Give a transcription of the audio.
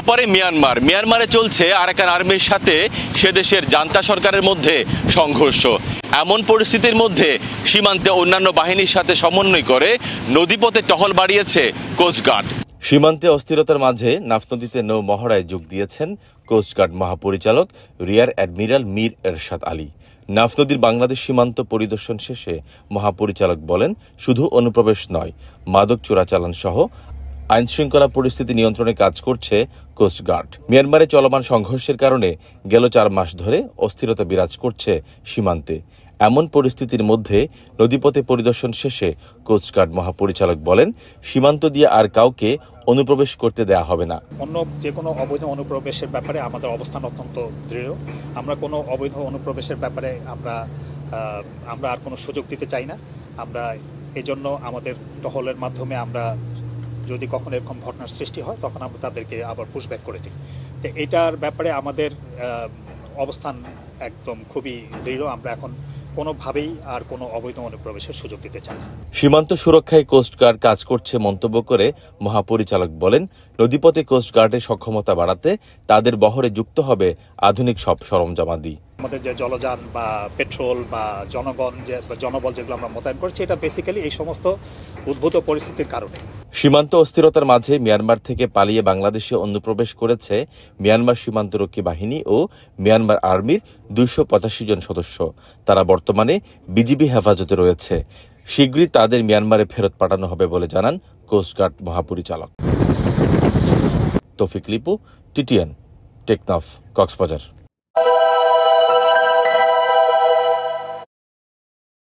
ওপারে মিয়ানমার মিয়ানমারে চলছে আরাকান আর্মির সাথে সে দেশের জান্তা সরকারের মধ্যে সংঘর্ষ এমন পরিস্থিতির মধ্যে সীমান্তে অন্যান্য বাহিনীর সাথে সমন্বয় করে নদীপথে টহল বাড়িয়েছে কোস্টগার্ড সীমান্তে অস্থিরতার মাঝে নাফ নদীতে নৌ মহড়ায় যোগ দিয়েছেন কোস্টগার্ড মহাপরিচালক রিয়ার অ্যাডমিরাল মীর এরশাদ আলী নাফ নদীর বাংলাদেশ সীমান্ত পরিদর্শন শেষে মহাপরিচালক বলেন শুধু অনুপ্রবেশ নয় মাদক চোরাচালান সহ আইনশৃঙ্খলা পরিস্থিতি নিয়ন্ত্রণে কাজ করছে কোস্টগার্ড মিয়ানমারে চলমান সংঘর্ষের কারণে গেল চার মাস ধরে অস্থিরতা বিরাজ করছে সীমান্তে এমন পরিস্থিতির মধ্যে নদীপথে পরিদর্শন শেষে কোস্টগার্ড মহাপরিচালক বলেন সীমান্ত দিয়ে আর কাউকে অনুপ্রবেশ করতে দেয়া হবে না অন্য যে কোনো অবৈধ অনুপ্রবেশের ব্যাপারে আমাদের অবস্থান অত্যন্ত দৃঢ় আমরা কোনো অবৈধ অনুপ্রবেশের ব্যাপারে আমরা আমরা আর কোনো সুযোগ দিতে চাই না আমরা এজন্য আমাদের টহলের মাধ্যমে আমরা যদি কখনো এরকম ঘটনার সৃষ্টি হয় তখন আমরা তাদেরকে আবার পুশব্যাক করে দিই তো এটার ব্যাপারে আমাদের অবস্থান একদম খুবই দৃঢ় আমরা এখন কোনোভাবেই আর কোনো অবৈধ অনুপ্রবেশের সুযোগ দিতে চান সীমান্ত সুরক্ষায় কোস্টগার্ড কাজ করছে মন্তব্য করে মহাপরিচালক বলেন নদীপথে কোস্টগার্ডের সক্ষমতা বাড়াতে তাদের বহরে যুক্ত হবে আধুনিক সব সরঞ্জামাদি আমাদের যে জলযান বা পেট্রোল বা জনগণ যে জনবল যেগুলো আমরা মোতায়েন করছি এটা বেসিক্যালি এই সমস্ত উদ্ভূত পরিস্থিতির কারণে সীমান্ত অস্থিরতার মাঝে মিয়ানমার থেকে পালিয়ে বাংলাদেশে অনুপ্রবেশ করেছে মিয়ানমার সীমান্তরক্ষী বাহিনী ও মিয়ানমার আর্মির দুইশো পঁচাশি জন সদস্য তারা বর্তমানে বিজিবি হেফাজতে রয়েছে শীঘ্রই তাদের মিয়ানমারে ফেরত পাঠানো হবে বলে জানান কোস্টগার্ড মহাপরিচালক তৌফিক লিপু টিটিএন টেকনাফ কক্সবাজার